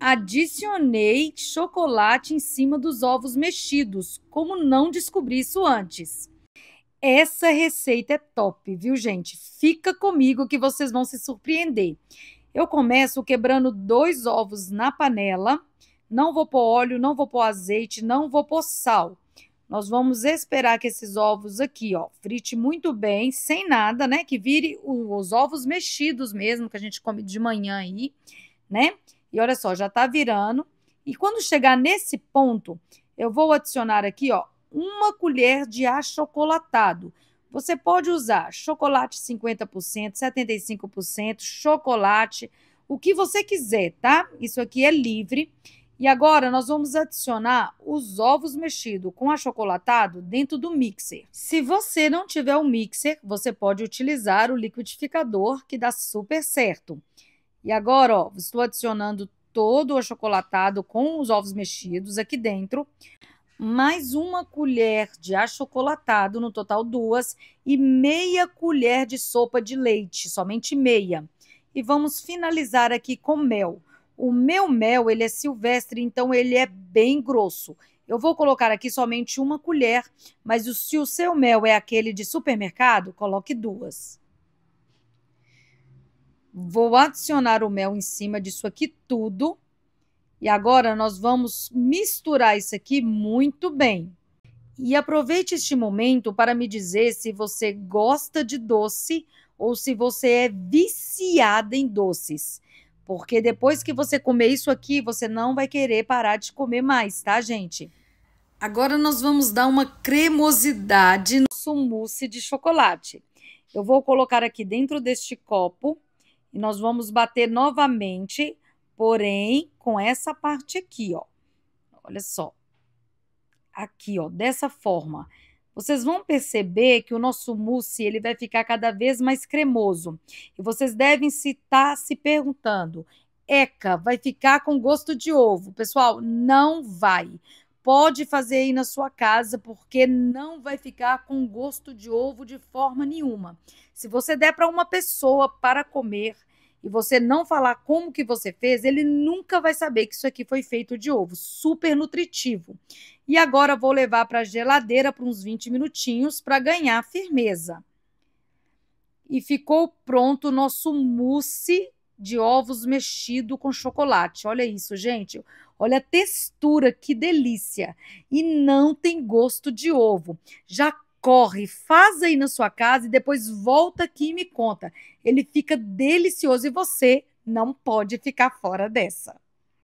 adicionei chocolate em cima dos ovos mexidos. Como não descobri isso antes? Essa receita é top, viu, gente? Fica comigo que vocês vão se surpreender. Eu começo quebrando dois ovos na panela. Não vou pôr óleo, não vou pôr azeite, não vou pôr sal. Nós vamos esperar que esses ovos aqui, ó, frite muito bem, sem nada, né? Que vire os ovos mexidos mesmo, que a gente come de manhã aí, né? E olha só, já está virando. E quando chegar nesse ponto, eu vou adicionar aqui, ó, uma colher de achocolatado. Você pode usar chocolate 50%, 75%, chocolate, o que você quiser, tá? Isso aqui é livre. E agora nós vamos adicionar os ovos mexidos com achocolatado dentro do mixer. Se você não tiver o um mixer, você pode utilizar o liquidificador, que dá super certo. E agora, ó, estou adicionando todo o achocolatado com os ovos mexidos aqui dentro, mais uma colher de achocolatado, no total duas, e meia colher de sopa de leite, somente meia. E vamos finalizar aqui com mel. O meu mel, ele é silvestre, então ele é bem grosso. Eu vou colocar aqui somente uma colher, mas se o seu mel é aquele de supermercado, coloque duas. Vou adicionar o mel em cima disso aqui tudo. E agora nós vamos misturar isso aqui muito bem. E aproveite este momento para me dizer se você gosta de doce ou se você é viciada em doces. Porque depois que você comer isso aqui, você não vai querer parar de comer mais, tá, gente? Agora nós vamos dar uma cremosidade no nosso mousse de chocolate. Eu vou colocar aqui dentro deste copo e nós vamos bater novamente, porém, com essa parte aqui, ó. Olha só. Aqui, ó, dessa forma. Vocês vão perceber que o nosso mousse, ele vai ficar cada vez mais cremoso. E vocês devem estar se, tá se perguntando, Eca, vai ficar com gosto de ovo. Pessoal, não vai pode fazer aí na sua casa, porque não vai ficar com gosto de ovo de forma nenhuma. Se você der para uma pessoa para comer e você não falar como que você fez, ele nunca vai saber que isso aqui foi feito de ovo, super nutritivo. E agora vou levar para a geladeira por uns 20 minutinhos para ganhar firmeza. E ficou pronto o nosso mousse de ovos mexido com chocolate. Olha isso, gente. Olha a textura, que delícia. E não tem gosto de ovo. Já corre, faz aí na sua casa e depois volta aqui e me conta. Ele fica delicioso e você não pode ficar fora dessa.